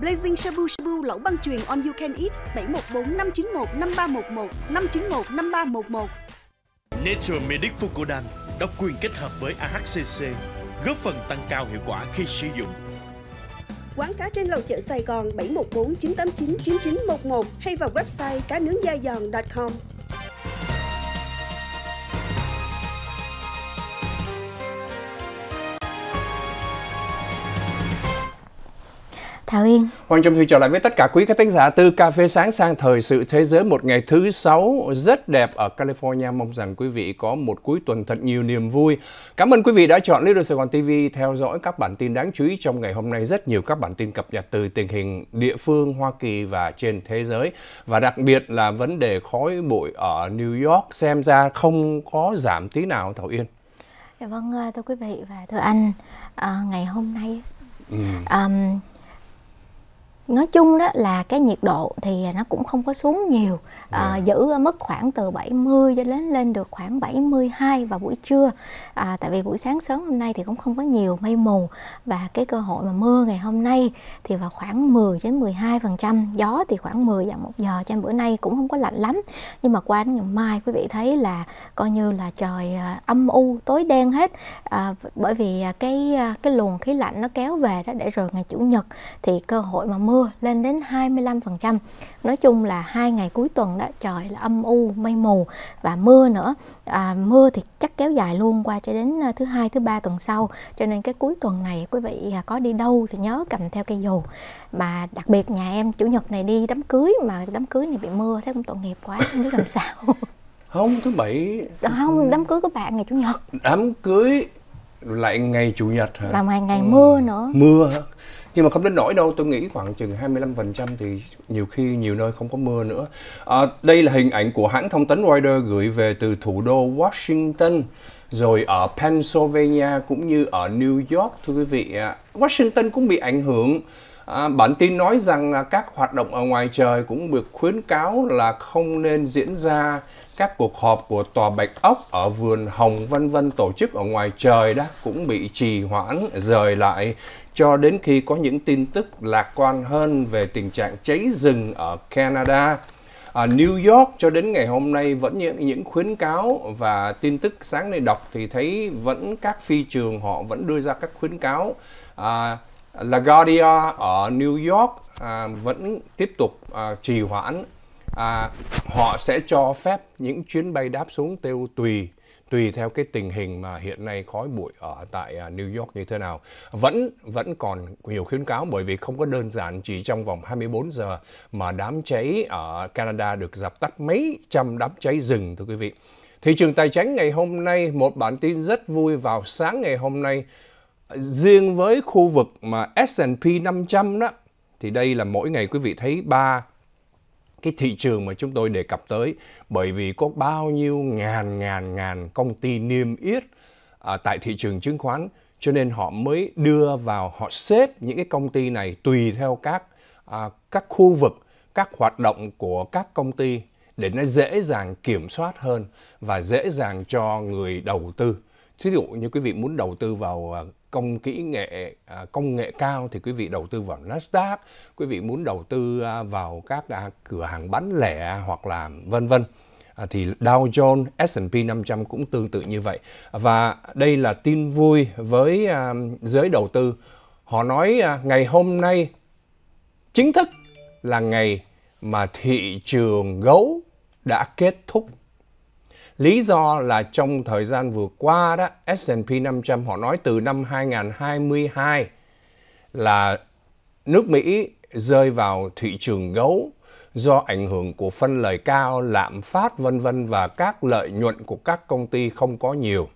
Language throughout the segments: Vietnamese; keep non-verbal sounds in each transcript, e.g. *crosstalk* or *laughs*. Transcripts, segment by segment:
Blazing Shabu Shabu lẩu băng truyền On You Can Eat 714 591 5311 591 5311. Nature Medic Fucodan độc quyền kết hợp với AHCC góp phần tăng cao hiệu quả khi sử dụng. Quán cá trên lầu chợ Sài Gòn 714 989 9911 hay vào website cá nướng da giòn.com. Thảo Yên. Hoàng Trung Thùy trở lại với tất cả quý khán tác giả từ Cà phê sáng sang thời sự thế giới một ngày thứ sáu rất đẹp ở California. Mong rằng quý vị có một cuối tuần thật nhiều niềm vui. Cảm ơn quý vị đã chọn Little Sài Gòn TV theo dõi các bản tin đáng chú ý trong ngày hôm nay. Rất nhiều các bản tin cập nhật từ tình hình địa phương Hoa Kỳ và trên thế giới. Và đặc biệt là vấn đề khói bụi ở New York xem ra không có giảm tí nào Thảo Yên. Dạ vâng, ờ, thưa quý vị và thưa anh, à, ngày hôm nay... Ừ. Um, nói chung đó là cái nhiệt độ thì nó cũng không có xuống nhiều à, yeah. Dạ. giữ mất khoảng từ 70 cho đến lên được khoảng 72 vào buổi trưa à, tại vì buổi sáng sớm hôm nay thì cũng không có nhiều mây mù và cái cơ hội mà mưa ngày hôm nay thì vào khoảng 10 đến 12 phần trăm gió thì khoảng 10 và một giờ trên bữa nay cũng không có lạnh lắm nhưng mà qua đến ngày mai quý vị thấy là coi như là trời à, âm u tối đen hết à, bởi vì à, cái à, cái luồng khí lạnh nó kéo về đó để rồi ngày chủ nhật thì cơ hội mà mưa mưa lên đến 25%. Nói chung là hai ngày cuối tuần đó trời là âm u, mây mù và mưa nữa. À, mưa thì chắc kéo dài luôn qua cho đến à, thứ hai, thứ ba tuần sau. Cho nên cái cuối tuần này quý vị à, có đi đâu thì nhớ cầm theo cây dù. Mà đặc biệt nhà em chủ nhật này đi đám cưới mà đám cưới này bị mưa thấy cũng tội nghiệp quá không biết làm *laughs* sao. không thứ bảy không đám cưới của bạn ngày chủ nhật đám cưới lại ngày chủ nhật hả? Là ngày ngày ừ. mưa nữa. Mưa hả? nhưng mà không đến nổi đâu tôi nghĩ khoảng chừng 25% thì nhiều khi nhiều nơi không có mưa nữa à, đây là hình ảnh của hãng thông tấn Reuters gửi về từ thủ đô Washington rồi ở Pennsylvania cũng như ở New York thưa quý vị Washington cũng bị ảnh hưởng À, bản tin nói rằng à, các hoạt động ở ngoài trời cũng được khuyến cáo là không nên diễn ra các cuộc họp của tòa Bạch Ốc ở vườn Hồng vân vân tổ chức ở ngoài trời đã cũng bị trì hoãn rời lại cho đến khi có những tin tức lạc quan hơn về tình trạng cháy rừng ở Canada. Ở New York cho đến ngày hôm nay vẫn những những khuyến cáo và tin tức sáng nay đọc thì thấy vẫn các phi trường họ vẫn đưa ra các khuyến cáo. À, LaGuardia ở New York à, vẫn tiếp tục à, trì hoãn. À, họ sẽ cho phép những chuyến bay đáp xuống tiêu tùy tùy theo cái tình hình mà hiện nay khói bụi ở tại à, New York như thế nào vẫn vẫn còn nhiều khuyến cáo bởi vì không có đơn giản chỉ trong vòng 24 giờ mà đám cháy ở Canada được dập tắt mấy trăm đám cháy rừng thưa quý vị. Thị trường tài chính ngày hôm nay một bản tin rất vui vào sáng ngày hôm nay riêng với khu vực mà S&P 500 đó thì đây là mỗi ngày quý vị thấy 3 cái thị trường mà chúng tôi đề cập tới bởi vì có bao nhiêu ngàn ngàn ngàn công ty niêm yết à, tại thị trường chứng khoán cho nên họ mới đưa vào họ xếp những cái công ty này tùy theo các à, các khu vực các hoạt động của các công ty để nó dễ dàng kiểm soát hơn và dễ dàng cho người đầu tư thí dụ như quý vị muốn đầu tư vào à, công kỹ nghệ à, công nghệ cao thì quý vị đầu tư vào Nasdaq, quý vị muốn đầu tư à, vào các à, cửa hàng bán lẻ hoặc là vân vân thì Dow Jones, S&P 500 cũng tương tự như vậy. Và đây là tin vui với giới đầu tư. Họ nói ngày hôm nay chính thức là ngày mà thị trường gấu đã kết thúc Lý do là trong thời gian vừa qua đó, S&P 500 họ nói từ năm 2022 là nước Mỹ rơi vào thị trường gấu do ảnh hưởng của phân lời cao, lạm phát vân vân và các lợi nhuận của các công ty không có nhiều.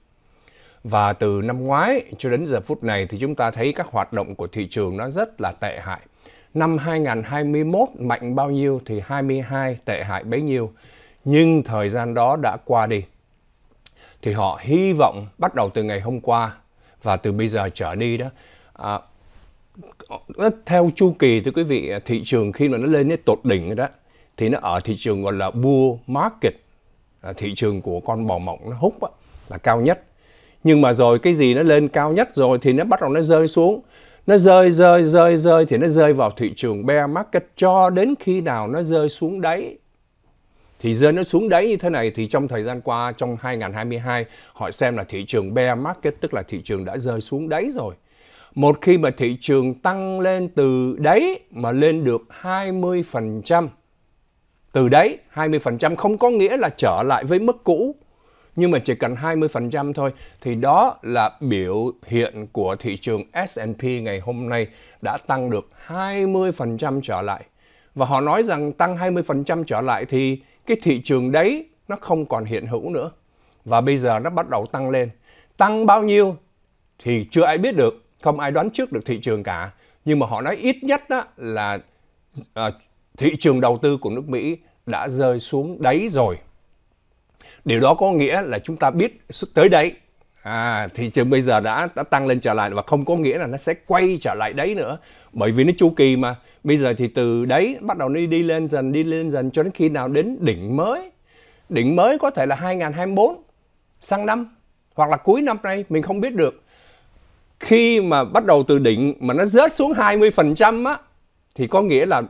Và từ năm ngoái cho đến giờ phút này thì chúng ta thấy các hoạt động của thị trường nó rất là tệ hại. Năm 2021 mạnh bao nhiêu thì 22 tệ hại bấy nhiêu nhưng thời gian đó đã qua đi. Thì họ hy vọng bắt đầu từ ngày hôm qua và từ bây giờ trở đi đó à, theo chu kỳ thưa quý vị thị trường khi mà nó lên đến tột đỉnh rồi đó thì nó ở thị trường gọi là bull market à, thị trường của con bò mộng nó hút á, là cao nhất nhưng mà rồi cái gì nó lên cao nhất rồi thì nó bắt đầu nó rơi xuống nó rơi rơi rơi rơi thì nó rơi vào thị trường bear market cho đến khi nào nó rơi xuống đáy thì rơi nó xuống đấy như thế này thì trong thời gian qua trong 2022 họ xem là thị trường bear market tức là thị trường đã rơi xuống đáy rồi. Một khi mà thị trường tăng lên từ đấy mà lên được 20% từ đấy 20% không có nghĩa là trở lại với mức cũ nhưng mà chỉ cần 20% thôi thì đó là biểu hiện của thị trường S&P ngày hôm nay đã tăng được 20% trở lại. Và họ nói rằng tăng 20% trở lại thì cái thị trường đấy nó không còn hiện hữu nữa và bây giờ nó bắt đầu tăng lên tăng bao nhiêu thì chưa ai biết được không ai đoán trước được thị trường cả nhưng mà họ nói ít nhất đó là à, thị trường đầu tư của nước Mỹ đã rơi xuống đáy rồi điều đó có nghĩa là chúng ta biết tới đấy à, thị trường bây giờ đã, đã tăng lên trở lại và không có nghĩa là nó sẽ quay trở lại đấy nữa bởi vì nó chu kỳ mà bây giờ thì từ đấy bắt đầu đi đi lên dần đi lên dần cho đến khi nào đến đỉnh mới đỉnh mới có thể là 2024 sang năm hoặc là cuối năm nay mình không biết được khi mà bắt đầu từ đỉnh mà nó rớt xuống 20% á thì có nghĩa là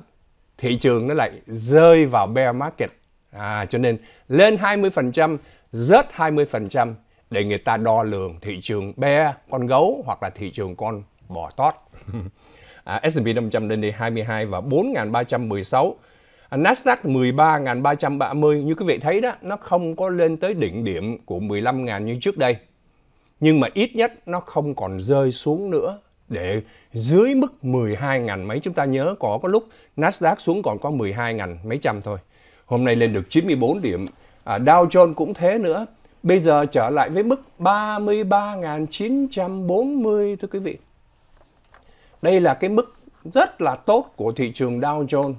thị trường nó lại rơi vào bear market à, cho nên lên 20% rớt 20% để người ta đo lường thị trường bear con gấu hoặc là thị trường con bò tót *laughs* à, S&P 500 lên đến 22 và 4.316 à, Nasdaq 13.330 như quý vị thấy đó nó không có lên tới đỉnh điểm của 15.000 như trước đây nhưng mà ít nhất nó không còn rơi xuống nữa để dưới mức 12 ngàn mấy chúng ta nhớ có có lúc Nasdaq xuống còn có 12 ngàn mấy trăm thôi hôm nay lên được 94 điểm à, Dow Jones cũng thế nữa bây giờ trở lại với mức 33.940 thưa quý vị đây là cái mức rất là tốt của thị trường Dow Jones.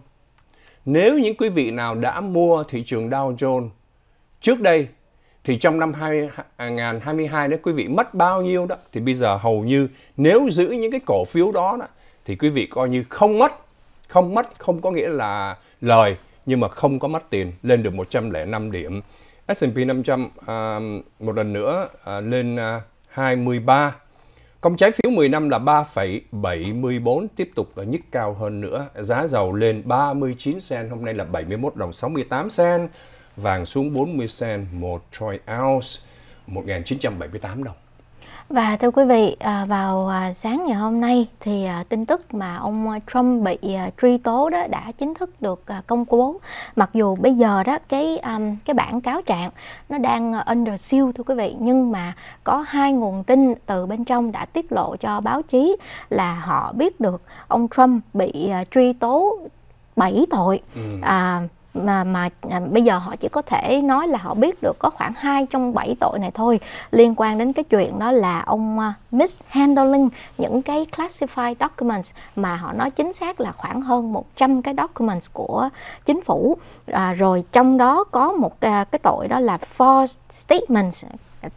Nếu những quý vị nào đã mua thị trường Dow Jones trước đây thì trong năm 2022 nếu quý vị mất bao nhiêu đó thì bây giờ hầu như nếu giữ những cái cổ phiếu đó, đó thì quý vị coi như không mất. Không mất không có nghĩa là lời nhưng mà không có mất tiền lên được 105 điểm. S&P 500 uh, một lần nữa uh, lên uh, à, 23 Công trái phiếu 10 năm là 3,74 tiếp tục ở nhích cao hơn nữa. Giá dầu lên 39 sen, hôm nay là 71 đồng 68 sen. Vàng xuống 40 sen, 1 troy ounce, 1978 đồng. Và thưa quý vị, à, vào à, sáng ngày hôm nay thì à, tin tức mà ông Trump bị truy tố đó đã chính thức được công bố. Mặc dù bây giờ đó cái um, cái bản cáo trạng nó đang under seal thưa quý vị, nhưng mà có hai nguồn tin từ bên trong đã tiết lộ cho báo chí là họ biết được ông Trump bị truy tố 7 tội. Ừ. À, mà mà à, bây giờ họ chỉ có thể nói là họ biết được có khoảng 2 trong 7 tội này thôi liên quan đến cái chuyện đó là ông uh, mishandling những cái classified documents mà họ nói chính xác là khoảng hơn 100 cái documents của chính phủ à, rồi trong đó có một à, cái tội đó là false statements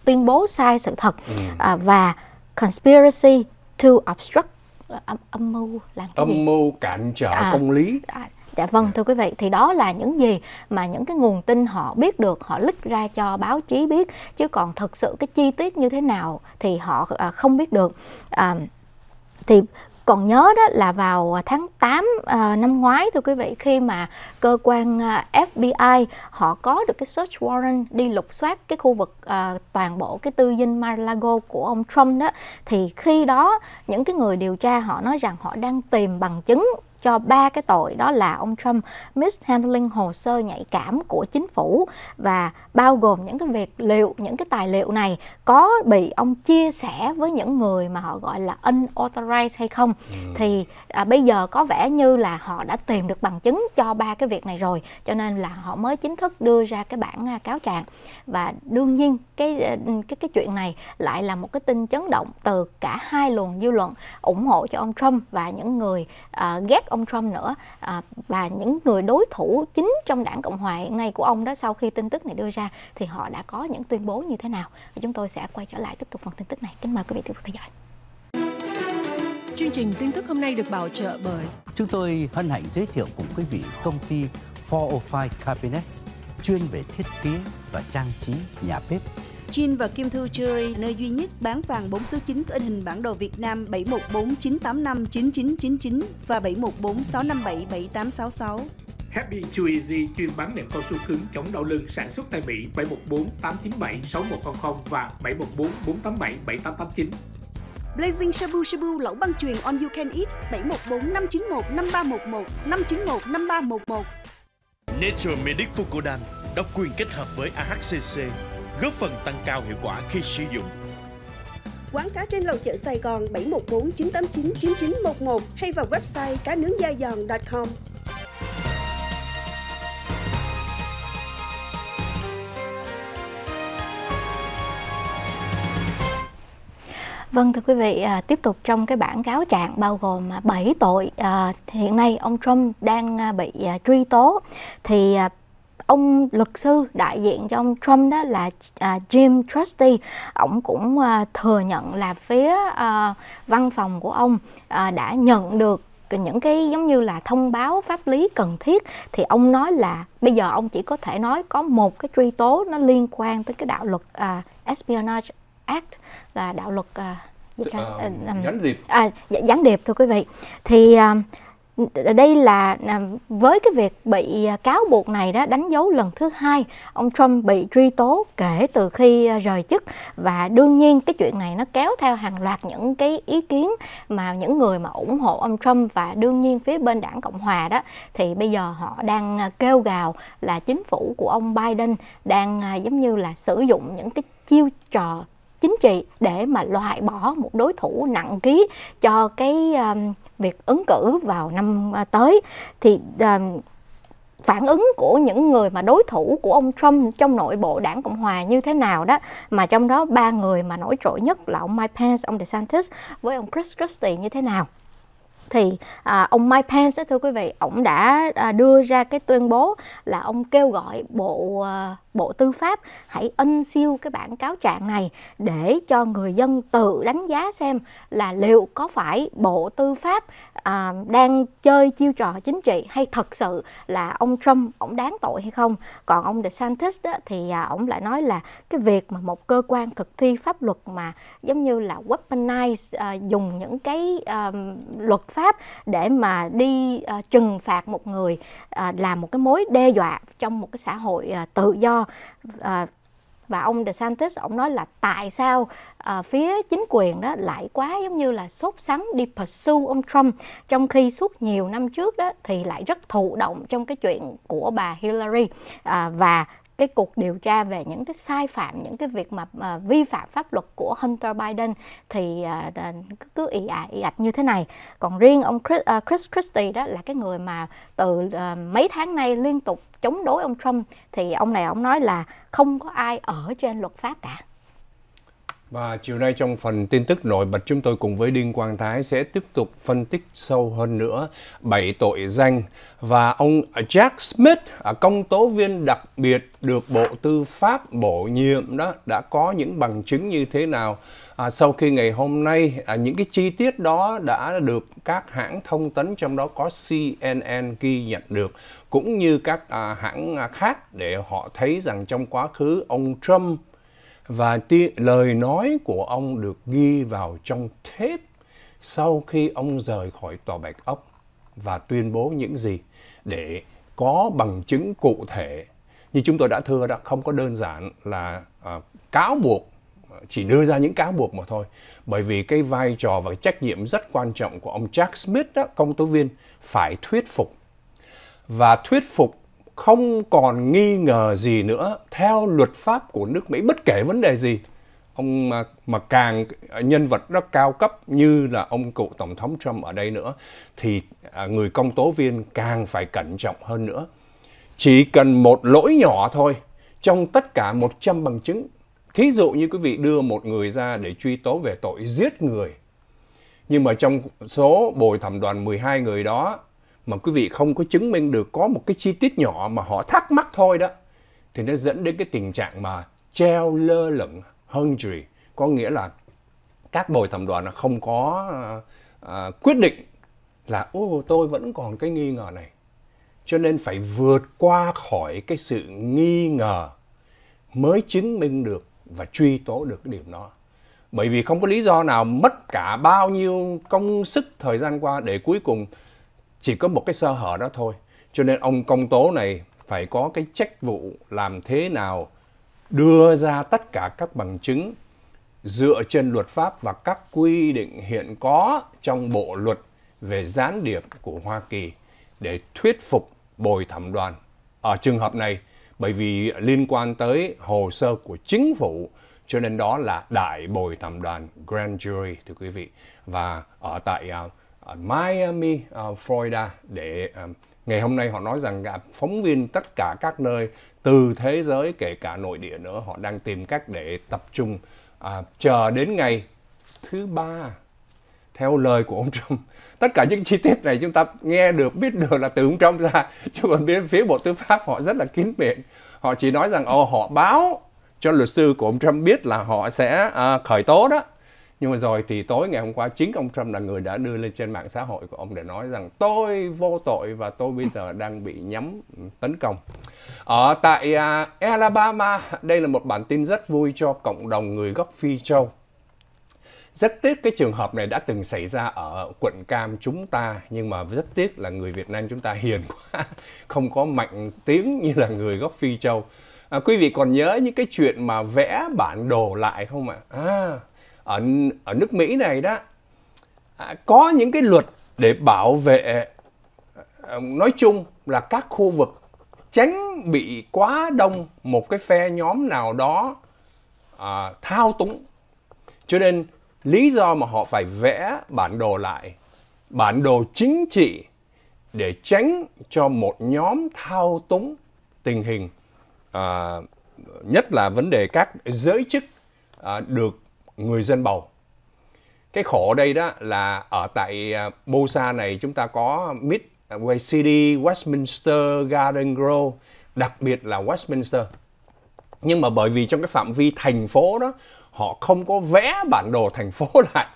tuyên bố sai sự thật ừ. À, và conspiracy to obstruct à, âm, mưu làm cái âm mưu cản trở à, công lý à, Dạ vâng thưa quý vị thì đó là những gì mà những cái nguồn tin họ biết được họ lít ra cho báo chí biết chứ còn thực sự cái chi tiết như thế nào thì họ à, không biết được. À, thì còn nhớ đó là vào tháng 8 à, năm ngoái thưa quý vị khi mà cơ quan à, FBI họ có được cái search warrant đi lục soát cái khu vực toàn bộ cái tư dinh Mar-a-Lago của ông Trump đó thì khi đó những cái người điều tra họ nói rằng họ đang tìm bằng chứng cho ba cái tội đó là ông Trump mishandling hồ sơ nhạy cảm của chính phủ và bao gồm những cái việc liệu những cái tài liệu này có bị ông chia sẻ với những người mà họ gọi là unauthorized hay không ừ. thì à, bây giờ có vẻ như là họ đã tìm được bằng chứng cho ba cái việc này rồi cho nên là họ mới chính thức đưa ra cái bản à, cáo trạng và đương nhiên cái ờ, cái cái chuyện này lại là một cái tin chấn động từ cả hai luồng dư luận ủng hộ cho ông Trump và những người uh, ghét ông Trump nữa uh, và những người đối thủ chính trong đảng Cộng hòa ngay của ông đó sau khi tin tức này đưa ra thì họ đã có những tuyên bố như thế nào và chúng tôi sẽ quay trở lại tiếp tục phần tin tức này kính mời quý vị tiếp tục theo dõi chương trình tin tức hôm nay được bảo trợ bởi chúng tôi hân hạnh giới thiệu cùng quý vị công ty 405 Cabinets chuyên về thiết kế và trang trí nhà bếp. Chin và Kim Thư chơi nơi duy nhất bán vàng 4 số 9 có in hình bản đồ Việt Nam 7149859999 và 7146577866. Happy Too Easy chuyên bán nệm cao su cứng chống đau lưng sản xuất tại Mỹ 714 897 6100 và 714 487 7889. Blazing Shabu Shabu lẩu băng chuyền on you can eat 714 591 5311 591 5311 Nature Medic Fucodan độc quyền kết hợp với AHCC, góp phần tăng cao hiệu quả khi sử dụng. Quán cá trên lầu chợ Sài Gòn 714 989 9911 hay vào website cá nướng da giòn.com. Vâng thưa quý vị, à, tiếp tục trong cái bản cáo trạng bao gồm 7 à, tội à, hiện nay ông Trump đang à, bị à, truy tố thì à, ông luật sư đại diện cho ông Trump đó là à, Jim trusty ông cũng à, thừa nhận là phía à, văn phòng của ông à, đã nhận được những cái giống như là thông báo pháp lý cần thiết thì ông nói là bây giờ ông chỉ có thể nói có một cái truy tố nó liên quan tới cái đạo luật à, espionage act là đạo luật à, gì uh, um, gián điệp à, dạ, gián điệp thưa quý vị thì um, đây là à, với cái việc bị cáo buộc này đó đánh dấu lần thứ hai ông Trump bị truy tố kể từ khi rời chức và đương nhiên cái chuyện này nó kéo theo hàng loạt những cái ý kiến mà những người mà ủng hộ ông Trump và đương nhiên phía bên đảng Cộng hòa đó thì bây giờ họ đang kêu gào là chính phủ của ông Biden đang giống như là sử dụng những cái chiêu trò chính trị để mà loại bỏ một đối thủ nặng ký cho cái um, việc ứng cử vào năm ờ, tới thì um, phản ứng của những người mà đối thủ của ông Trump trong nội bộ đảng Cộng Hòa như thế nào đó mà trong đó ba người mà nổi trội nhất là ông Mike Pence, ông DeSantis với ông Chris Christie như thế nào thì à, ông Mike Pence thưa quý vị ông đã à, đưa ra cái tuyên bố là ông kêu gọi bộ à, Bộ Tư pháp hãy in siêu cái bản cáo trạng này để cho người dân tự đánh giá xem là liệu có phải Bộ Tư pháp à, đang chơi chiêu trò chính trị hay thật sự là ông Trump ông đáng tội hay không. Còn ông DeSantis đó, thì à, ông lại nói là cái việc mà một cơ quan thực thi pháp luật mà giống như là weaponize à, dùng những cái à, luật pháp để mà đi à, trừng phạt một người à, là một cái mối đe dọa trong một cái xã hội à, tự do à, và ông DeSantis ông nói là tại sao à, phía chính quyền đó lại quá giống như là sốt sắng đi pursue ông Trump trong khi suốt nhiều năm trước đó thì lại rất thụ động trong cái chuyện của bà Hillary à, và cái cuộc điều tra về những cái sai phạm những cái việc mà, mà vi phạm pháp luật của Hunter Biden thì à, cứ ì ả à, ì ạch như thế này còn riêng ông Chris, uh, Chris Christie đó là cái người mà từ uh, mấy tháng nay liên tục chống đối ông Trump thì ông này ông nói là không có ai ở trên luật pháp cả và chiều nay trong phần tin tức nổi bật chúng tôi cùng với Đinh Quang Thái sẽ tiếp tục phân tích sâu hơn nữa bảy tội danh và ông Jack Smith, à, công tố viên đặc biệt được Bộ Tư pháp bổ nhiệm đó đã có những bằng chứng như thế nào à, sau khi ngày hôm nay à, những cái chi tiết đó đã được các hãng thông tấn trong đó có CNN ghi nhận được cũng như các à, hãng à, khác để họ thấy rằng trong quá khứ ông Trump và ti, lời nói của ông được ghi vào trong thép sau khi ông rời khỏi tòa Bạch Ốc và tuyên bố những gì để có bằng chứng cụ thể. Như chúng tôi đã thưa đã không có đơn giản là à, cáo buộc chỉ đưa ra những cáo buộc mà thôi bởi vì cái vai trò và trách nhiệm rất quan trọng của ông Jack Smith đó công tố viên phải thuyết phục và thuyết phục không còn nghi ngờ gì nữa theo luật pháp của nước Mỹ bất kể vấn đề gì ông mà, mà càng nhân vật rất cao cấp như là ông cựu tổng thống Trump ở đây nữa thì à, người công tố viên càng phải cẩn trọng hơn nữa chỉ cần một lỗi nhỏ thôi trong tất cả 100 bằng chứng thí dụ như quý vị đưa một người ra để truy tố về tội giết người nhưng mà trong số bồi thẩm đoàn 12 người đó mà quý vị không có chứng minh được có một cái chi tiết nhỏ mà họ thắc mắc thôi đó thì nó dẫn đến cái tình trạng mà treo lơ lửng hungry có nghĩa là các bồi thẩm đoàn nó không có à, quyết định là ô tôi vẫn còn cái nghi ngờ này cho nên phải vượt qua khỏi cái sự nghi ngờ mới chứng minh được và truy tố được cái điểm đó bởi vì không có lý do nào mất cả bao nhiêu công sức thời gian qua để cuối cùng chỉ có một cái sơ hở đó thôi cho nên ông công tố này phải có cái trách vụ làm thế nào đưa ra tất cả các bằng chứng dựa trên luật pháp và các quy định hiện có trong bộ luật về gián điệp của Hoa Kỳ để thuyết phục bồi thẩm đoàn. Ở trường hợp này, bởi vì liên quan tới hồ sơ của chính phủ, cho nên đó là đại bồi thẩm đoàn Grand Jury, thưa quý vị. Và ở tại uh, ở Miami, uh, Florida để uh, ngày hôm nay họ nói rằng gặp phóng viên tất cả các nơi từ thế giới kể cả nội địa nữa họ đang tìm cách để tập trung à, chờ đến ngày thứ ba theo lời của ông *laughs* Trump tất cả những chi tiết này chúng ta nghe được biết được là từ ông Trump ra *laughs* chứ còn bên phía bộ tư pháp họ rất là kín miệng họ chỉ nói rằng ồ họ báo cho luật sư của ông Trump biết là họ sẽ à, khởi tố đó nhưng mà rồi thì tối ngày hôm qua chính ông Trump là người đã đưa lên trên mạng xã hội của ông để nói rằng tôi vô tội và tôi bây giờ đang bị nhắm ừ, tấn công. Ở tại uh, Alabama, đây là một bản tin rất vui cho cộng đồng người gốc Phi châu. Rất tiếc cái trường hợp này đã từng xảy ra ở quận Cam chúng ta nhưng mà rất tiếc là người Việt Nam chúng ta hiền quá, *laughs* không có mạnh tiếng như là người gốc Phi châu. À, quý vị còn nhớ những cái chuyện mà vẽ bản đồ lại không ạ? À? à ở ở nước Mỹ này đó à, có những cái luật để bảo vệ à, à, nói chung là các khu vực tránh bị quá đông một cái phe nhóm nào đó à, thao túng cho nên lý do mà họ phải vẽ bản đồ lại bản đồ chính trị để tránh cho một nhóm thao túng tình hình à, nhất là vấn đề các giới chức à, được người dân bầu cái khổ ở đây đó là ở tại Bosa à, này chúng ta có Midway à, City, Westminster, Garden Grove, đặc biệt là Westminster. Nhưng mà bởi vì trong cái phạm vi thành phố đó, họ không có vẽ bản đồ thành phố *laughs* lại.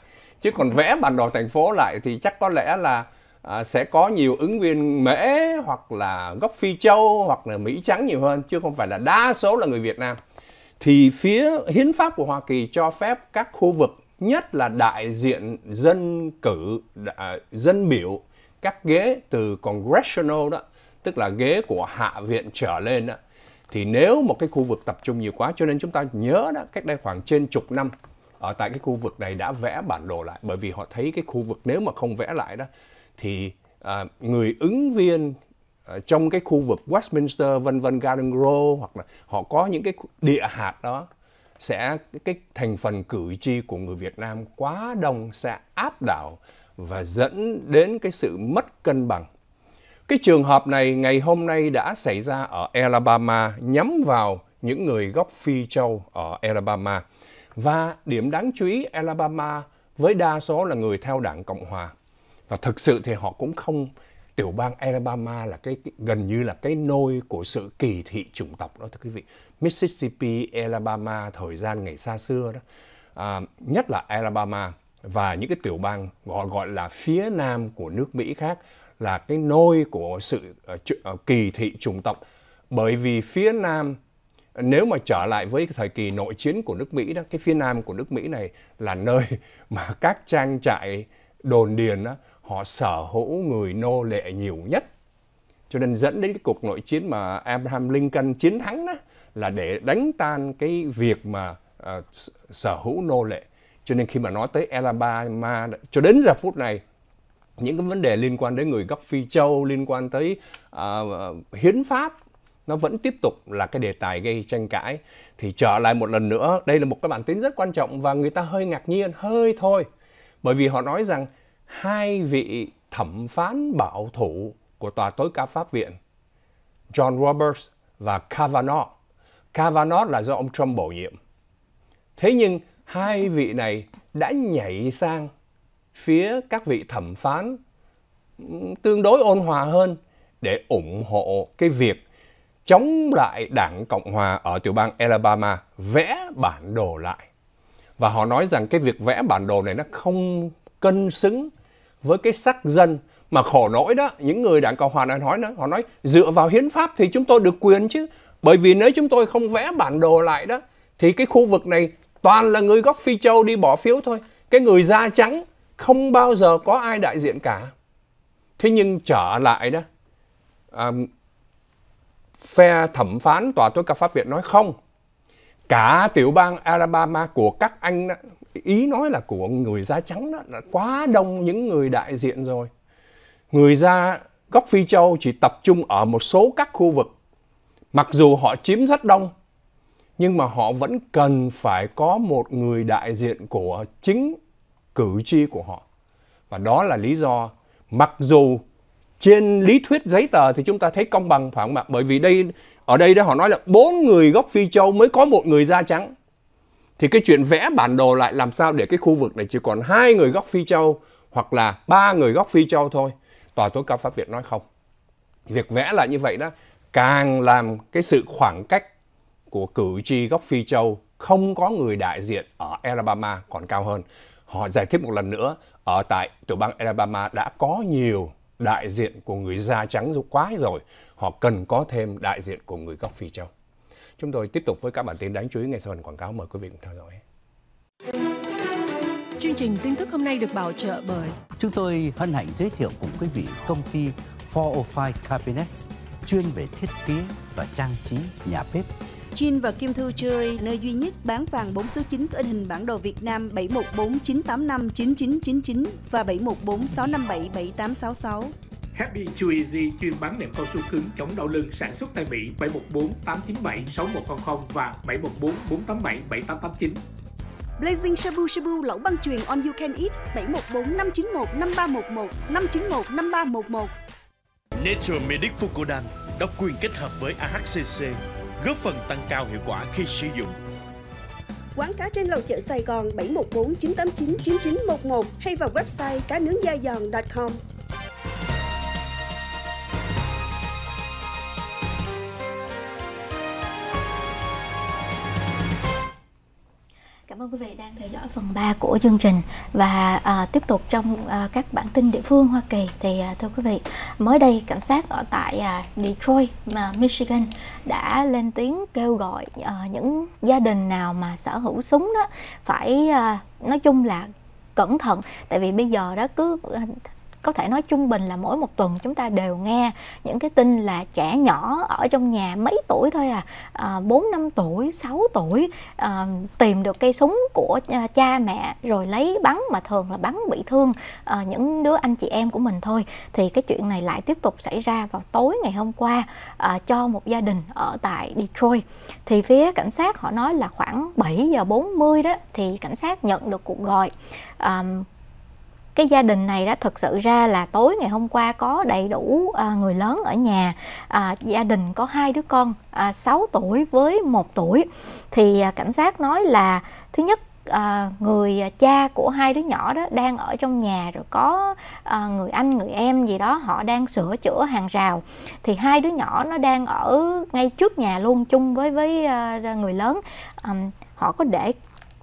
Chứ còn vẽ bản đồ thành phố lại thì chắc có lẽ là à, sẽ có nhiều ứng viên Mễ hoặc là gốc Phi Châu hoặc là Mỹ Trắng nhiều hơn, chứ không phải là đa số là người Việt Nam thì phía hiến pháp của Hoa Kỳ cho phép các khu vực nhất là đại diện dân cử à, dân biểu các ghế từ congressional đó tức là ghế của hạ viện trở lên đó, thì nếu một cái khu vực tập trung nhiều quá cho nên chúng ta nhớ đó cách đây khoảng trên chục năm ở tại cái khu vực này đã vẽ bản đồ lại bởi vì họ thấy cái khu vực nếu mà không vẽ lại đó thì à, người ứng viên Ờ, trong cái khu vực Westminster vân vân Garden Grove hoặc là họ có những cái địa hạt đó sẽ cái thành phần cử tri của người Việt Nam quá đông sẽ áp đảo và dẫn đến cái sự mất cân bằng. Cái trường hợp này ngày hôm nay đã xảy ra ở Alabama nhắm vào những người gốc Phi châu ở Alabama. Và điểm đáng chú ý Alabama với đa số là người theo đảng Cộng hòa. Và thực sự thì họ cũng không tiểu bang Alabama là cái, gần như là cái nôi của sự kỳ thị chủng tộc đó thưa quý vị. Mississippi, Alabama thời gian ngày xa xưa đó, à, nhất là Alabama và những cái tiểu bang gọi gọi là phía nam của nước Mỹ khác là cái nôi của sự uh, kỳ thị chủng tộc bởi vì phía nam nếu mà trở lại với thời kỳ nội chiến của nước Mỹ đó, cái phía nam của nước Mỹ này là nơi *laughs* mà các trang trại đồn điền đó, họ sở hữu người nô lệ nhiều nhất cho nên dẫn đến cái cuộc nội chiến mà Abraham Lincoln chiến thắng đó là để đánh tan cái việc mà uh, sở hữu nô lệ cho nên khi mà nói tới Alabama cho đến giờ phút này những cái vấn đề liên quan đến người gốc Phi Châu liên quan tới uh, hiến pháp nó vẫn tiếp tục là cái đề tài gây tranh cãi thì trở lại một lần nữa đây là một cái bản tin rất quan trọng và người ta hơi ngạc nhiên hơi thôi bởi vì họ nói rằng hai vị thẩm phán bảo thủ của Tòa tối cao Pháp viện, John Roberts và Kavanaugh. Kavanaugh là do ông Trump bổ nhiệm. Thế nhưng hai vị này đã nhảy sang phía các vị thẩm phán tương đối ôn hòa hơn để ủng hộ cái việc chống lại Đảng Cộng Hòa ở tiểu bang Alabama vẽ bản đồ lại. Và họ nói rằng cái việc vẽ bản đồ này nó không cân xứng với cái sắc dân mà khổ nỗi đó những người đảng cộng hòa đã nói đó họ nói dựa vào hiến pháp thì chúng tôi được quyền chứ bởi vì nếu chúng tôi không vẽ bản đồ lại đó thì cái khu vực này toàn là người gốc phi châu đi bỏ phiếu thôi cái người da trắng không bao giờ có ai đại diện cả thế nhưng trở lại đó um, phe thẩm phán tòa tối cao pháp viện nói không cả tiểu bang alabama của các anh đó, ý nói là của người da trắng đó là quá đông những người đại diện rồi người da gốc phi châu chỉ tập trung ở một số các khu vực mặc dù họ chiếm rất đông nhưng mà họ vẫn cần phải có một người đại diện của chính cử tri của họ và đó là lý do mặc dù trên lý thuyết giấy tờ thì chúng ta thấy công bằng phải không ạ bởi vì đây ở đây đó họ nói là bốn người gốc phi châu mới có một người da trắng thì cái chuyện vẽ bản đồ lại làm sao để cái khu vực này chỉ còn hai người gốc Phi Châu hoặc là ba người gốc Phi Châu thôi. Tòa tối cao pháp viện nói không. Việc vẽ là như vậy đó, càng làm cái sự khoảng cách của cử tri gốc Phi Châu không có người đại diện ở Alabama còn cao hơn. Họ giải thích một lần nữa, ở tại tiểu bang Alabama đã có nhiều đại diện của người da trắng quá rồi, họ cần có thêm đại diện của người gốc Phi Châu. Chúng tôi tiếp tục với các bản tin đáng chú ý ngay sau hình quảng cáo. Mời quý vị cùng theo dõi. Chương trình tin tức hôm nay được bảo trợ bởi Chúng tôi hân hạnh giới thiệu cùng quý vị công ty 405 Cabinets chuyên về thiết kế và trang trí nhà bếp. Chin và Kim Thư chơi nơi duy nhất bán vàng 4 số 9 có in hình bản đồ Việt Nam 7149859999 và 7146577866. Happy Too Easy chuyên bán nệm cao su cứng chống đau lưng sản xuất tại Mỹ 714 897 6100 và 714 487 7889. Blazing Shabu Shabu lẩu băng truyền on you can eat 714 591 5311 591 5311. Nature Medic Fucodan độc quyền kết hợp với AHCC góp phần tăng cao hiệu quả khi sử dụng. Quán cá trên lầu chợ Sài Gòn 714 989 9911 hay vào website cá nướng da giòn.com. Cảm ơn quý vị đang theo dõi phần 3 của chương trình và à, tiếp tục trong à, các bản tin địa phương Hoa Kỳ thì à, thưa quý vị mới đây cảnh sát ở tại à, Detroit, à, Michigan đã lên tiếng kêu gọi à, những gia đình nào mà sở hữu súng đó phải à, nói chung là cẩn thận tại vì bây giờ đó cứ à, có thể nói trung bình là mỗi một tuần chúng ta đều nghe những cái tin là trẻ nhỏ ở trong nhà mấy tuổi thôi à, à 4 5 tuổi, 6 tuổi à, tìm được cây súng của à, cha mẹ rồi lấy bắn mà thường là bắn bị thương à, những đứa anh chị em của mình thôi thì cái chuyện này lại tiếp tục xảy ra vào tối ngày hôm qua à, cho một gia đình ở tại Detroit. Thì phía cảnh sát họ nói là khoảng 7 giờ 40 đó thì cảnh sát nhận được cuộc gọi um, cái gia đình này đã thực sự ra là tối ngày hôm qua có đầy đủ à, người lớn ở nhà à, gia đình có hai đứa con à, 6 tuổi với 1 tuổi thì à, cảnh sát nói là thứ nhất à, người cha của hai đứa nhỏ đó đang ở trong nhà rồi có à, người anh người em gì đó họ đang sửa chữa hàng rào thì hai đứa nhỏ nó đang ở ngay trước nhà luôn chung với với à, người lớn à, họ có để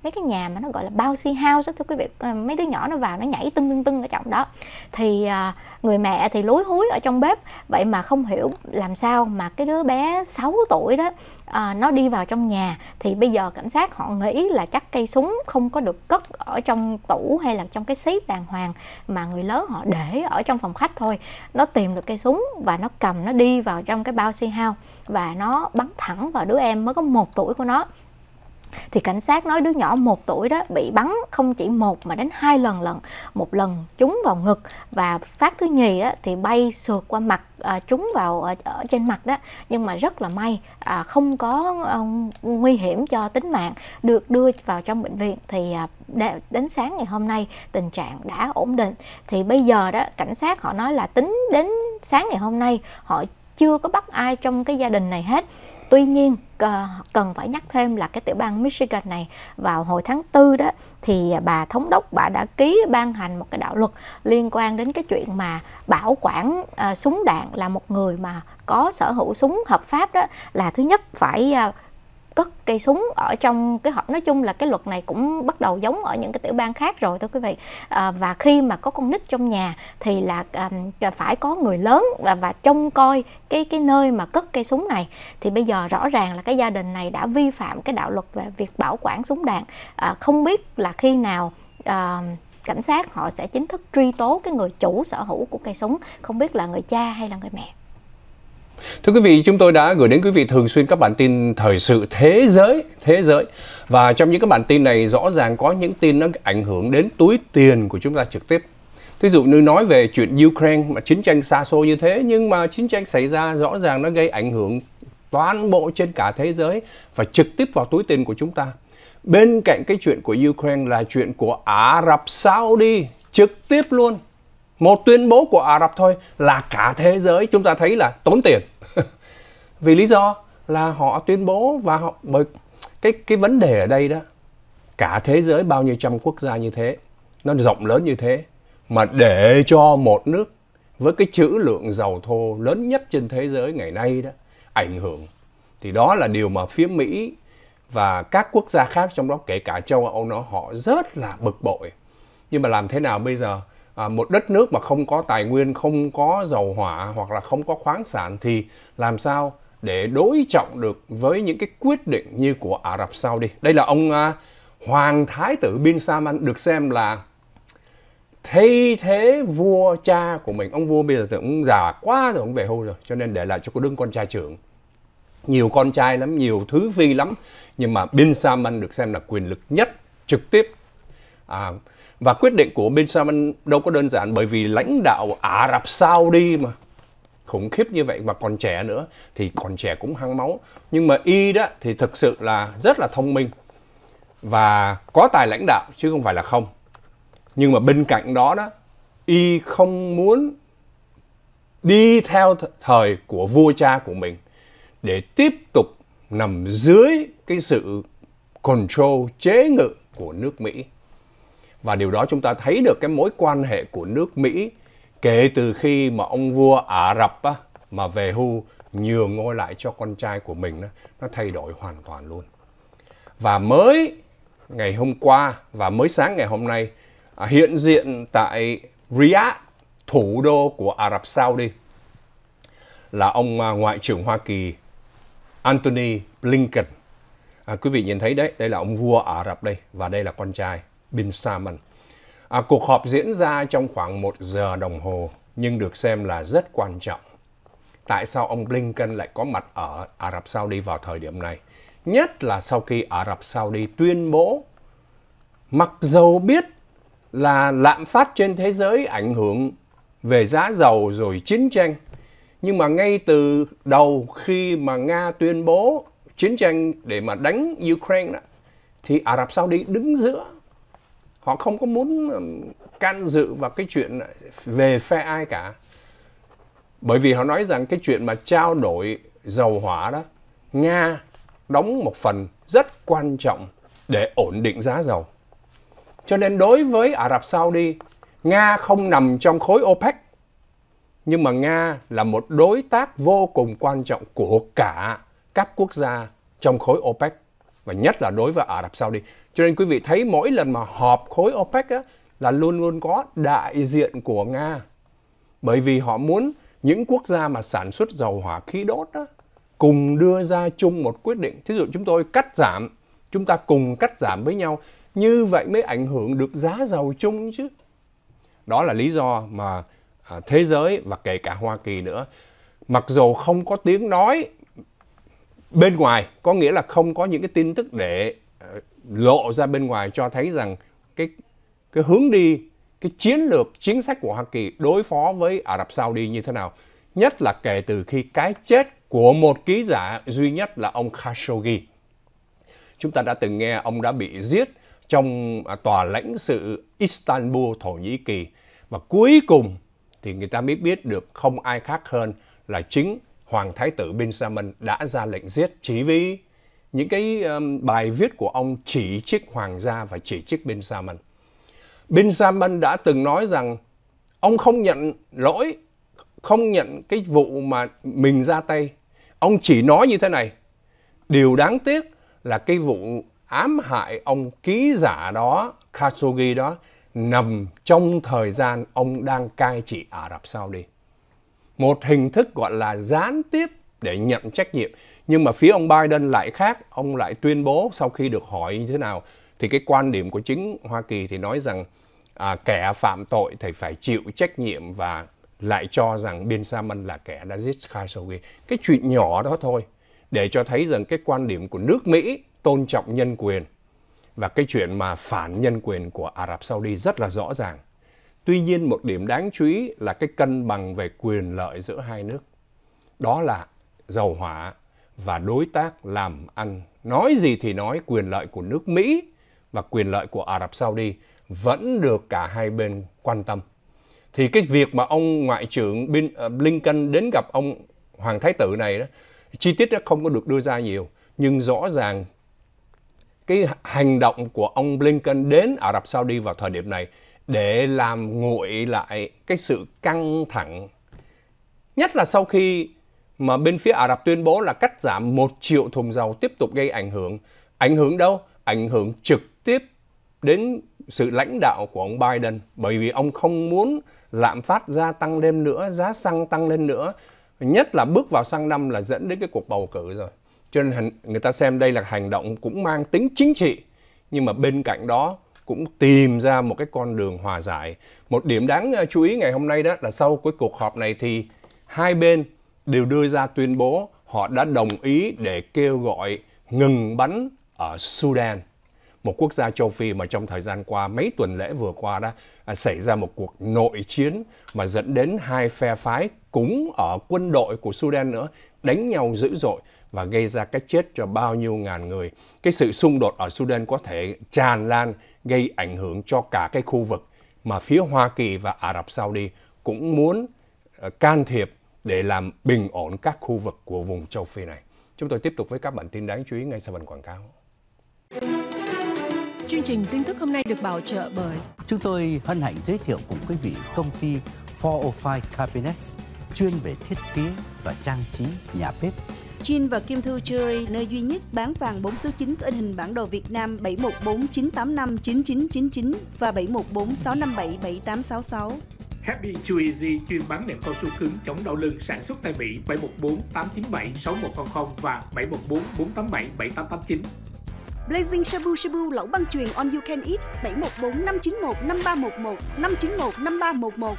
mấy cái nhà mà nó gọi là bouncy house đó thưa quý vị ờ, mấy đứa nhỏ nó vào nó nhảy tưng tưng tưng ở trong đó thì à, người mẹ thì lúi húi ở trong bếp vậy mà không hiểu làm sao mà cái đứa bé 6 tuổi đó à, nó đi vào trong nhà thì bây giờ cảnh sát họ nghĩ là chắc cây súng không có được cất ở trong tủ hay là trong cái xíp đàng hoàng mà người lớn họ để ở trong phòng khách thôi nó tìm được cây súng và nó cầm nó đi vào trong cái bao si hao và nó bắn thẳng vào đứa em mới có một tuổi của nó thì cảnh sát nói đứa nhỏ một tuổi đó bị bắn không chỉ một mà đến hai lần lần một lần trúng vào ngực và phát thứ nhì đó thì bay sượt qua mặt à, trúng vào ở, à, ở trên mặt đó nhưng mà rất là may à, không có à, nguy hiểm cho tính mạng được đưa vào trong bệnh viện thì à, đến sáng ngày hôm nay tình trạng đã ổn định thì bây giờ đó cảnh sát họ nói là tính đến sáng ngày hôm nay họ chưa có bắt ai trong cái gia đình này hết tuy nhiên Ờ, cần phải nhắc thêm là cái tiểu bang Michigan này vào hồi tháng 4 đó thì bà thống đốc bà đã ký ban hành một cái đạo luật liên quan đến cái chuyện mà bảo quản uh, súng đạn là một người mà có sở hữu súng hợp pháp đó là thứ nhất phải uh, cất cây súng ở trong cái hộp nói chung là cái luật này cũng bắt đầu giống ở những cái tiểu bang khác rồi thưa quý vị à, và khi mà có con nít trong nhà thì là à, à, phải có người lớn và và trông coi cái cái nơi mà cất cây súng này thì bây giờ rõ ràng là cái gia đình này đã vi phạm cái đạo luật về việc bảo quản súng đạn à, không biết là khi nào à, cảnh sát họ sẽ chính thức truy tố cái người chủ sở hữu của cây súng không biết là người cha hay là người mẹ Thưa quý vị, chúng tôi đã gửi đến quý vị thường xuyên các bản tin thời sự thế giới, thế giới. Và trong những các bản tin này rõ ràng có những tin nó ảnh hưởng đến túi tiền của chúng ta trực tiếp. Thí dụ như nói về chuyện Ukraine mà chiến tranh xa xôi như thế nhưng mà chiến tranh xảy ra rõ ràng nó gây ảnh hưởng toàn bộ trên cả thế giới và trực tiếp vào túi tiền của chúng ta. Bên cạnh cái chuyện của Ukraine là chuyện của Ả Rập Saudi trực tiếp luôn một tuyên bố của Ả Rập thôi là cả thế giới chúng ta thấy là tốn tiền *laughs* vì lý do là họ tuyên bố và họ bởi cái cái vấn đề ở đây đó cả thế giới bao nhiêu trăm quốc gia như thế nó rộng lớn như thế mà để cho một nước với cái trữ lượng dầu thô lớn nhất trên thế giới ngày nay đó ảnh hưởng thì đó là điều mà phía Mỹ và các quốc gia khác trong đó kể cả châu Âu nó họ rất là bực bội nhưng mà làm thế nào bây giờ à, một đất nước mà không có tài nguyên không có dầu hỏa hoặc là không có khoáng sản thì làm sao để đối trọng được với những cái quyết định như của Ả Rập Saudi. Đây là ông à, Hoàng Thái tử Bin Salman được xem là thay thế vua cha của mình. Ông vua bây giờ thì cũng già quá rồi, ông về hưu rồi. Cho nên để lại cho cô đương con trai trưởng. Nhiều con trai lắm, nhiều thứ phi lắm. Nhưng mà Bin Salman được xem là quyền lực nhất trực tiếp à, và quyết định của bên Salman đâu có đơn giản bởi vì lãnh đạo Ả Rập Saudi mà khủng khiếp như vậy mà còn trẻ nữa thì còn trẻ cũng hăng máu nhưng mà y đó thì thực sự là rất là thông minh và có tài lãnh đạo chứ không phải là không nhưng mà bên cạnh đó đó y không muốn đi theo thời của vua cha của mình để tiếp tục nằm dưới cái sự control chế ngự của nước Mỹ và điều đó chúng ta thấy được cái mối quan hệ của nước Mỹ kể từ khi mà ông vua Ả Rập á, mà về hưu nhường ngôi lại cho con trai của mình đó, nó thay đổi hoàn toàn luôn. Và mới ngày hôm qua và mới sáng ngày hôm nay à, hiện diện tại Riyadh, thủ đô của Ả Rập Saudi là ông à, ngoại trưởng Hoa Kỳ Anthony Blinken. À, quý vị nhìn thấy đấy, đây là ông vua Ả Rập đây và đây là con trai Bin Salman. À, cuộc họp diễn ra trong khoảng một giờ đồng hồ nhưng được xem là rất quan trọng. Tại sao ông Blinken lại có mặt ở Ả Rập Saudi vào thời điểm này? Nhất là sau khi Ả Rập Saudi tuyên bố mặc dầu biết là lạm phát trên thế giới ảnh hưởng về giá dầu rồi chiến tranh nhưng mà ngay từ đầu khi mà Nga tuyên bố chiến tranh để mà đánh Ukraine đó, thì Ả Rập Saudi đứng giữa họ không có muốn can dự vào cái chuyện về phe ai cả bởi vì họ nói rằng cái chuyện mà trao đổi dầu hỏa đó nga đóng một phần rất quan trọng để ổn định giá dầu cho nên đối với ả rập saudi nga không nằm trong khối opec nhưng mà nga là một đối tác vô cùng quan trọng của cả các quốc gia trong khối opec và nhất là đối với Ả Rập Saudi. Cho nên quý vị thấy mỗi lần mà họp khối OPEC á, là luôn luôn có đại diện của Nga. Bởi vì họ muốn những quốc gia mà sản xuất dầu hỏa khí đốt đó, cùng đưa ra chung một quyết định. Thí dụ chúng tôi cắt giảm, chúng ta cùng cắt giảm với nhau. Như vậy mới ảnh hưởng được giá dầu chung chứ. Đó là lý do mà à, thế giới và kể cả Hoa Kỳ nữa. Mặc dù không có tiếng nói bên ngoài có nghĩa là không có những cái tin tức để ờ, lộ ra bên ngoài cho thấy rằng cái cái hướng đi cái chiến lược chính sách của Hoa Kỳ đối phó với Ả Rập Saudi như thế nào nhất là kể từ khi cái chết của một ký giả duy nhất là ông Khashoggi chúng ta đã từng nghe ông đã bị giết trong à, tòa lãnh sự Istanbul Thổ Nhĩ Kỳ và cuối cùng thì người ta mới biết được không ai khác hơn là chính Hoàng Thái tử Benjamin đã ra lệnh giết chỉ vì những cái um, bài viết của ông chỉ trích hoàng gia và chỉ trích Benjamin. Benjamin đã từng nói rằng ông không nhận lỗi, không nhận cái vụ mà mình ra tay. Ông chỉ nói như thế này. Điều đáng tiếc là cái vụ ám hại ông ký giả đó, Khashoggi đó, nằm trong thời gian ông đang cai trị Ả Rập Saudi một hình thức gọi là gián tiếp để nhận trách nhiệm. Nhưng mà phía ông Biden lại khác, ông lại tuyên bố sau khi được hỏi như thế nào thì cái quan điểm của chính Hoa Kỳ thì nói rằng à, kẻ phạm tội thì phải chịu trách nhiệm và lại cho rằng Bin Salman là kẻ đã giết Khashoggi. Cái chuyện nhỏ đó thôi để cho thấy rằng cái quan điểm của nước Mỹ tôn trọng nhân quyền và cái chuyện mà phản nhân quyền của Ả Rập Saudi rất là rõ ràng. Tuy nhiên một điểm đáng chú ý là cái cân bằng về quyền lợi giữa hai nước. Đó là dầu hỏa và đối tác làm ăn. Nói gì thì nói quyền lợi của nước Mỹ và quyền lợi của Ả Rập Saudi vẫn được cả hai bên quan tâm. Thì cái việc mà ông Ngoại trưởng ờ, Blinken đến gặp ông Hoàng Thái Tử này đó, chi tiết đó không có được đưa ra nhiều. Nhưng rõ ràng cái hành động của ông Blinken đến Ả Rập Saudi vào thời điểm này để làm nguội lại cái sự căng thẳng. Nhất là sau khi mà bên phía Ả Rập tuyên bố là cắt giảm 1 triệu thùng dầu tiếp tục gây ảnh hưởng. Ảnh hưởng đâu? Ảnh hưởng trực tiếp đến sự lãnh đạo của ông Biden bởi vì ông không muốn lạm phát gia tăng lên nữa, giá xăng tăng lên nữa. Nhất là bước vào sang năm là dẫn đến cái cuộc bầu cử rồi. Cho nên người ta xem đây là hành động cũng mang tính chính trị. Nhưng mà bên cạnh đó cũng tìm ra một cái con đường hòa giải. Một điểm đáng ờ, chú ý ngày hôm nay đó là sau cái cuộc họp này thì hai bên đều đưa ra tuyên bố họ đã đồng ý để kêu gọi ngừng bắn ở Sudan, một quốc gia châu Phi mà trong thời gian qua mấy tuần lễ vừa qua đã à, xảy ra một cuộc nội chiến mà dẫn đến hai phe phái cũng ở quân đội của Sudan nữa đánh nhau dữ dội và gây ra cái chết cho bao nhiêu ngàn người. Cái sự xung đột ở Sudan có thể tràn lan gây ảnh hưởng cho cả cái khu vực mà phía Hoa Kỳ và Ả Rập Saudi cũng muốn ờ, can thiệp để làm bình ổn các khu vực của vùng châu Phi này. Chúng tôi tiếp tục với các bản tin đáng chú ý ngay sau phần quảng cáo. Chương trình tin tức hôm nay được bảo trợ bởi Chúng tôi hân hạnh giới thiệu cùng quý vị công ty 405 Cabinets chuyên về thiết kế và trang trí nhà bếp Chin và Kim Thư chơi nơi duy nhất bán vàng 4 số 9 có in hình bản đồ Việt Nam 7149859999 và 7146577866. Happy Too Easy chuyên bán nệm cao su cứng chống đau lưng sản xuất tại Mỹ 714 897 6100 và 714 487 7889. Blazing Shabu Shabu lẩu băng truyền on you can eat 714 591 5311 591 5311.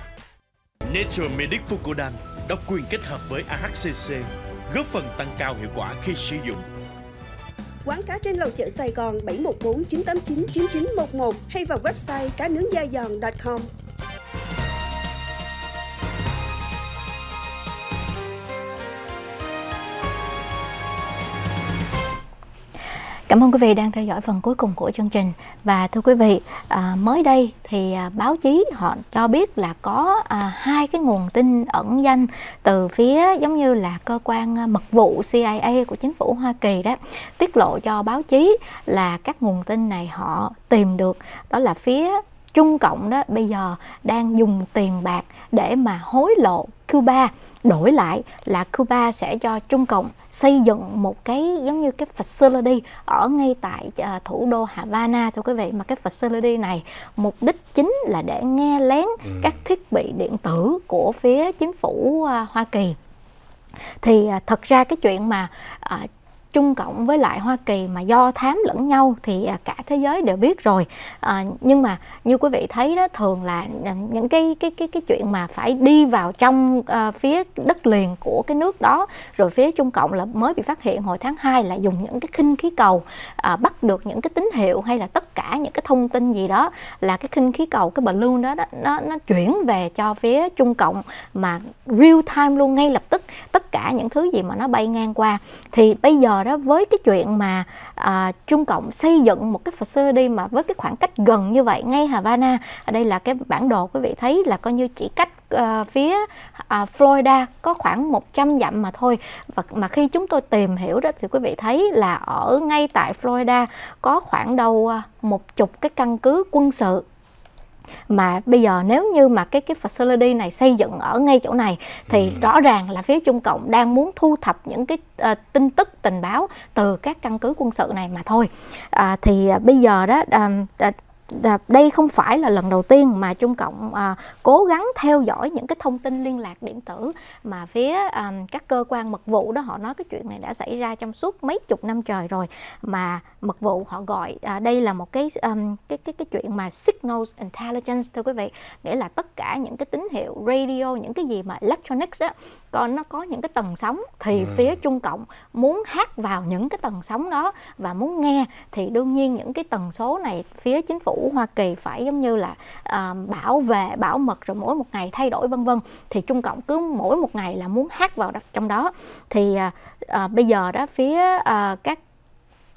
Nature Medic Fukudan độc quyền kết hợp với AHCC góp phần tăng cao hiệu quả khi sử dụng. Quán cá trên lầu chợ Sài Gòn 714 989 9911 hay vào website cá nướng da giòn.com. Cảm ơn quý vị đang theo dõi phần cuối cùng của chương trình và thưa quý vị à, mới đây thì à, báo chí họ cho biết là có à, hai cái nguồn tin ẩn danh từ phía giống như là cơ quan à, mật vụ CIA của chính phủ Hoa Kỳ đó tiết lộ cho báo chí là các nguồn tin này họ tìm được đó là phía Trung Cộng đó bây giờ đang dùng tiền bạc để mà hối lộ Cuba đổi lại là Cuba sẽ cho Trung Cộng xây dựng một cái giống như cái facility ở ngay tại à, thủ đô Havana thưa quý vị mà cái facility này mục đích chính là để nghe lén ừ. các thiết bị điện tử của phía chính phủ à, Hoa Kỳ thì à, thật ra cái chuyện mà uh, Trung Cộng với lại Hoa Kỳ mà do thám lẫn nhau thì à, cả thế giới đều biết rồi à, nhưng mà như quý vị thấy đó thường là à, những cái cái cái cái chuyện mà phải đi vào trong uh, phía đất liền của cái nước đó rồi phía Trung Cộng là mới bị phát hiện hồi tháng 2 là dùng những cái khinh khí cầu uh, bắt được những cái tín hiệu hay là tất cả những cái thông tin gì đó là cái khinh khí cầu cái balloon đó, đó nó nó chuyển về cho phía Trung Cộng mà real time luôn ngay lập tức tất cả những thứ gì mà nó bay ngang qua thì bây giờ đó với cái chuyện mà à, Trung Cộng xây dựng một cái facility mà với cái khoảng cách gần như vậy ngay Havana ở đây là cái bản đồ quý vị thấy là coi như chỉ cách uh, phía uh, Florida có khoảng 100 dặm mà thôi và mà khi chúng tôi tìm hiểu đó thì quý vị thấy là ở ngay tại Florida có khoảng đâu ờ, một chục cái căn cứ quân sự mà bây giờ nếu như mà cái cái facility này xây dựng ở ngay chỗ này thì ừ. rõ ràng là phía Trung Cộng đang muốn thu thập những cái uh, tin tức tình báo từ các căn cứ quân sự này mà thôi à, thì uh, bây giờ đó uh, uh, đây không phải là lần đầu tiên mà Trung Cộng à, cố gắng theo dõi những cái thông tin liên lạc điện tử mà phía à, các cơ quan mật vụ đó họ nói cái chuyện này đã xảy ra trong suốt mấy chục năm trời rồi mà mật vụ họ gọi à, đây là một cái um, cái cái cái chuyện mà signals intelligence thưa quý vị nghĩa là tất cả những cái tín hiệu radio những cái gì mà electronics á con nó có những cái tầng sóng thì ừ. phía Trung Cộng muốn hát vào những cái tầng sóng đó và muốn nghe thì đương nhiên những cái tần số này phía chính phủ Hoa Kỳ phải giống như là uh, bảo vệ bảo mật rồi mỗi một ngày thay đổi vân vân thì Trung Cộng cứ mỗi một ngày là muốn hát vào trong đó thì uh, uh, bây giờ đó phía uh, các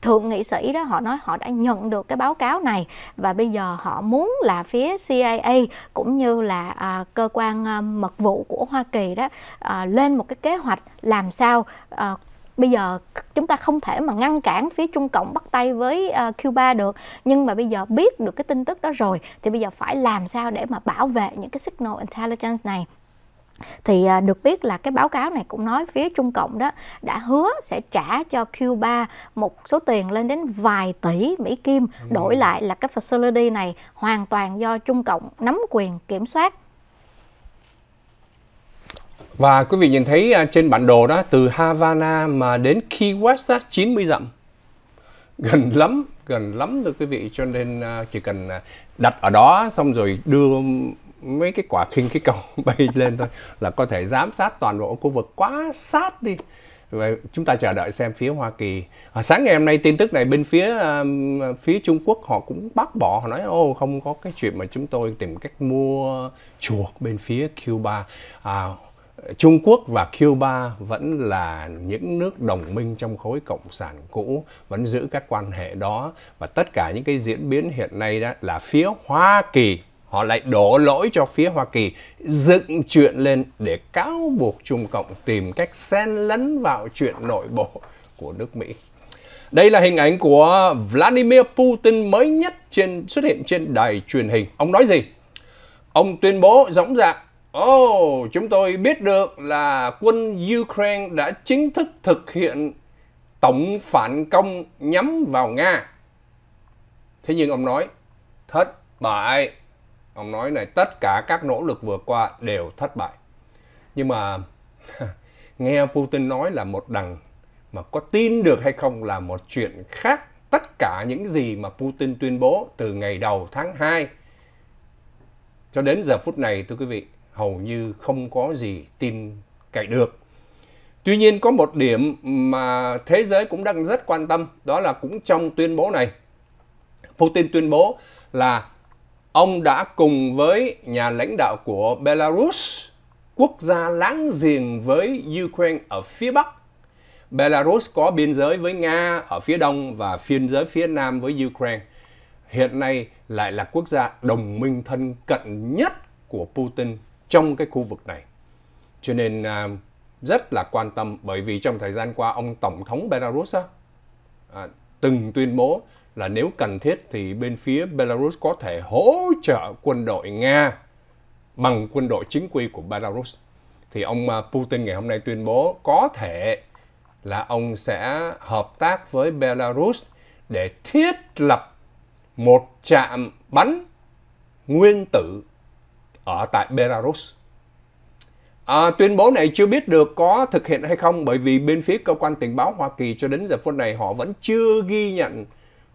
thượng nghị sĩ đó họ nói họ đã nhận được cái báo cáo này và bây giờ họ muốn là phía CIA cũng như là à, cơ quan à, mật vụ của Hoa Kỳ đó à, lên một cái kế hoạch làm sao à, bây giờ chúng ta không thể mà ngăn cản phía Trung Cộng bắt tay với uh, Cuba được nhưng mà bây giờ biết được cái tin tức đó rồi thì bây giờ phải làm sao để mà bảo vệ những cái signal intelligence này thì à, được biết là cái báo cáo này cũng nói phía Trung Cộng đó đã hứa sẽ trả cho Cuba một số tiền lên đến vài tỷ Mỹ Kim ừ. đổi lại là cái facility này hoàn toàn do Trung Cộng nắm quyền kiểm soát và quý vị nhìn thấy à, trên bản đồ đó từ Havana mà đến Key West á, 90 dặm. Gần lắm, gần lắm thưa quý vị cho nên à, chỉ cần đặt ở đó xong rồi đưa mấy cái quả khinh khí cầu *laughs* bay lên thôi là có thể giám sát toàn bộ khu vực quá sát đi và chúng ta chờ đợi xem phía Hoa Kỳ à, sáng ngày hôm nay tin tức này bên phía um, phía Trung Quốc họ cũng bác bỏ họ nói ô không có cái chuyện mà chúng tôi tìm cách mua chuộc bên phía Cuba à, Trung Quốc và Cuba vẫn là những nước đồng minh trong khối cộng sản cũ, vẫn giữ các quan hệ đó và tất cả những cái diễn biến hiện nay đó là phía Hoa Kỳ họ lại đổ lỗi cho phía Hoa Kỳ, dựng chuyện lên để cáo buộc Trung Cộng tìm cách xen lấn vào chuyện nội bộ của nước Mỹ. Đây là hình ảnh của Vladimir Putin mới nhất trên xuất hiện trên đài truyền hình. Ông nói gì? Ông tuyên bố rõng rạc dạ, Ồ, oh, chúng tôi biết được là quân Ukraine đã chính thức thực hiện tổng phản công nhắm vào Nga. Thế nhưng ông nói, thất bại, ông nói này tất cả các nỗ lực vừa qua đều thất bại nhưng mà *laughs* nghe Putin nói là một đằng mà có tin được hay không là một chuyện khác tất cả những gì mà Putin tuyên bố từ ngày đầu tháng 2 cho đến giờ phút này thưa quý vị hầu như không có gì tin cậy được Tuy nhiên có một điểm mà thế giới cũng đang rất quan tâm đó là cũng trong tuyên bố này Putin tuyên bố là ông đã cùng với nhà lãnh đạo của Belarus, quốc gia láng giềng với Ukraine ở phía Bắc. Belarus có biên giới với Nga ở phía Đông và biên giới phía Nam với Ukraine. Hiện nay lại là quốc gia đồng minh thân cận nhất của Putin trong cái khu vực này. Cho nên à, rất là quan tâm bởi vì trong thời gian qua ông Tổng thống Belarus à, từng tuyên bố là nếu cần thiết thì bên phía Belarus có thể hỗ trợ quân đội Nga bằng quân đội chính quy của Belarus. Thì ông à, Putin ngày hôm nay tuyên bố có thể là ông sẽ hợp tác với Belarus để thiết lập một trạm bắn nguyên tử ở tại Belarus. À, tuyên bố này chưa biết được có thực hiện hay không bởi vì bên phía cơ quan tình báo Hoa Kỳ cho đến giờ phút này họ vẫn chưa ghi nhận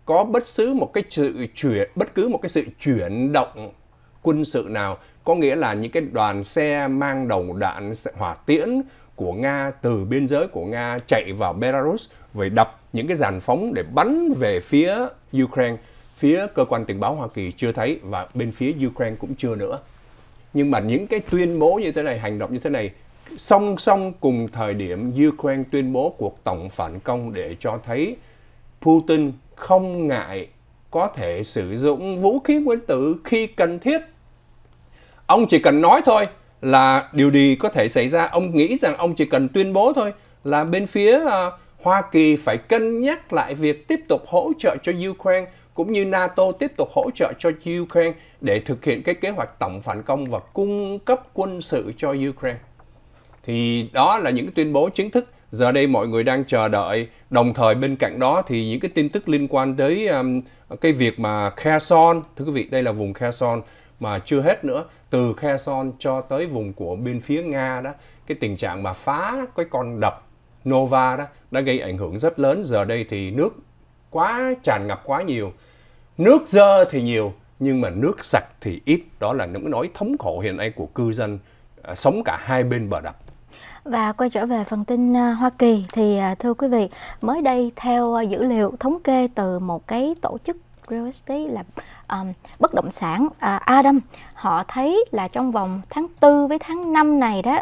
có bất cứ một cái sự chuyển bất cứ một cái sự chuyển động quân sự nào có nghĩa là những cái đoàn xe mang đầu đạn hỏa tiễn của Nga từ biên giới của Nga chạy vào Belarus về đập những cái dàn phóng để bắn về phía Ukraine phía cơ quan tình báo Hoa Kỳ chưa thấy và bên phía Ukraine cũng chưa nữa nhưng mà những cái tuyên bố như thế này hành động như thế này song song cùng thời điểm Ukraine tuyên bố cuộc tổng phản công để cho thấy Putin không ngại có thể sử dụng vũ khí nguyên tử khi cần thiết. Ông chỉ cần nói thôi là điều gì có thể xảy ra. Ông nghĩ rằng ông chỉ cần tuyên bố thôi là bên phía uh, Hoa Kỳ phải cân nhắc lại việc tiếp tục hỗ trợ cho Ukraine cũng như NATO tiếp tục hỗ trợ cho Ukraine để thực hiện cái kế hoạch tổng phản công và cung cấp quân sự cho Ukraine. Thì đó là những tuyên bố chính thức giờ đây mọi người đang chờ đợi đồng thời bên cạnh đó thì những cái tin tức liên quan tới um, cái việc mà Kherson thưa quý vị đây là vùng Kherson mà chưa hết nữa từ Kherson cho tới vùng của bên phía Nga đó cái tình trạng mà phá cái con đập Nova đó đã gây ảnh hưởng rất lớn giờ đây thì nước quá tràn ngập quá nhiều nước dơ thì nhiều nhưng mà nước sạch thì ít đó là những nỗi thống khổ hiện nay của cư dân à, sống cả hai bên bờ đập và quay trở về phần tin à, Hoa Kỳ thì à, thưa quý vị, mới đây theo à, dữ liệu thống kê từ một cái tổ chức real estate là um, bất động sản uh, Adam họ thấy là trong vòng tháng 4 với tháng 5 này đó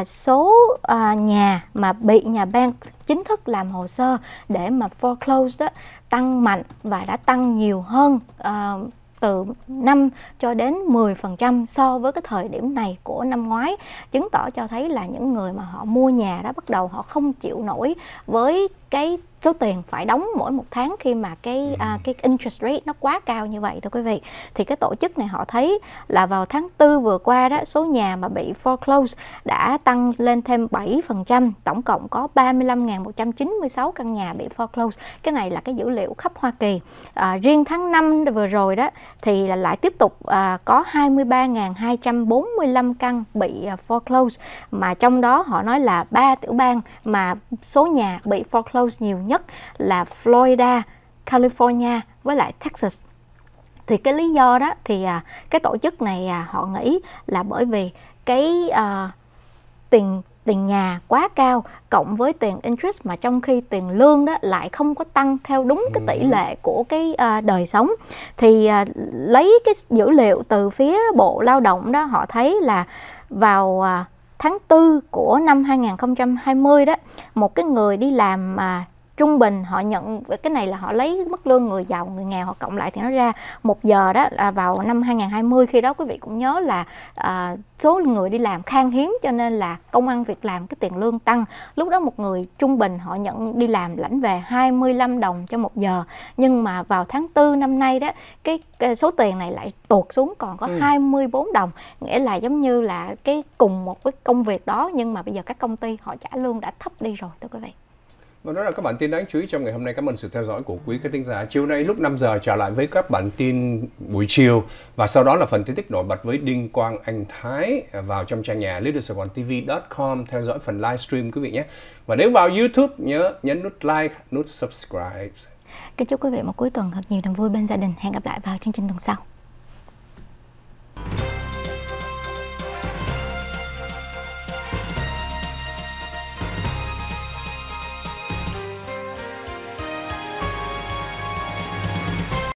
uh, số uh, nhà mà bị nhà bank chính thức làm hồ sơ để mà foreclose đó tăng mạnh và đã tăng nhiều hơn uh, từ 5 cho đến 10% so với cái thời điểm này của năm ngoái chứng tỏ cho thấy là những người mà họ mua nhà đó bắt đầu họ không chịu nổi với cái số tiền phải đóng mỗi một tháng khi mà cái ừ. À, cái interest rate nó quá cao như vậy thưa quý vị thì cái tổ chức này họ thấy là vào tháng 4 vừa qua đó số nhà mà bị foreclose đã tăng lên thêm 7% tổng cộng có 35.196 căn nhà bị foreclose cái này là cái dữ liệu khắp Hoa Kỳ à, riêng tháng 5 vừa rồi đó thì là lại tiếp tục à, có 23.245 căn bị à, foreclose mà trong đó họ nói là ba tiểu bang mà số nhà bị foreclose nhiều nhất nhất là Florida, California với lại Texas thì cái lý do đó thì à, cái tổ chức này à, họ nghĩ là bởi vì cái à, tiền tiền nhà quá cao cộng với tiền interest mà trong khi tiền lương đó lại không có tăng theo đúng cái tỷ ừ. lệ của cái à, đời sống thì à, lấy cái dữ liệu từ phía bộ lao động đó họ thấy là vào à, tháng 4 của năm 2020 đó một cái người đi làm à, trung bình họ nhận cái này là họ lấy mức lương người giàu người nghèo họ cộng lại thì nó ra một giờ đó là vào năm 2020 khi đó quý vị cũng nhớ là à, số người đi làm khan hiếm cho nên là công ăn việc làm cái tiền lương tăng lúc đó một người trung bình họ nhận đi làm lãnh về 25 đồng cho một giờ nhưng mà vào tháng 4 năm nay đó cái, cái số tiền này lại tuột xuống còn có ừ. 24 đồng nghĩa là giống như là cái cùng một cái công việc đó nhưng mà bây giờ các công ty họ trả lương đã thấp đi rồi thưa quý vị và vâng, đó là các bản tin đáng chú ý trong ngày hôm nay. Cảm ơn sự theo dõi của quý khán thính giả. Chiều nay lúc 5 giờ trở lại với các bản tin buổi chiều và sau đó là phần tin tức nổi bật với Đinh Quang Anh Thái vào trong trang nhà leadersaigontv.com theo dõi phần livestream quý vị nhé. Và nếu vào YouTube nhớ nhấn nút like, nút subscribe. Kính chúc quý vị một cuối tuần thật nhiều niềm vui bên gia đình. Hẹn gặp lại vào chương trình tuần sau.